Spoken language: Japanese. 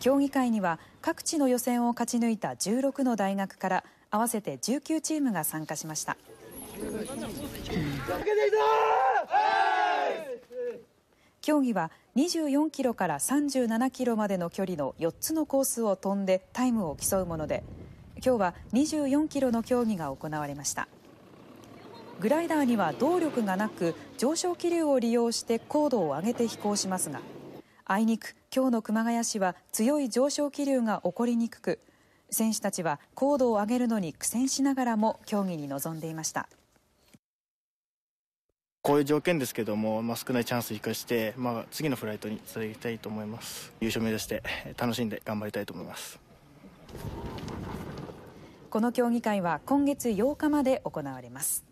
協議会には各地の予選を勝ち抜いた16の大学から合わせて19チームが参加しました。競技は24キロから37キロまでの距離の4つのコースを飛んでタイムを競うもので今日は24キロの競技が行われましたグライダーには動力がなく上昇気流を利用して高度を上げて飛行しますがあいにく今日の熊谷市は強い上昇気流が起こりにくく選手たちは高度を上げるのに苦戦しながらも競技に臨んでいましたこういう条件ですけども、まあ、少ないチャンスを生かして、まあ、次のフライトにつなげたいと思います優勝目指して楽しんで頑張りたいと思いますこの競技会は今月8日まで行われます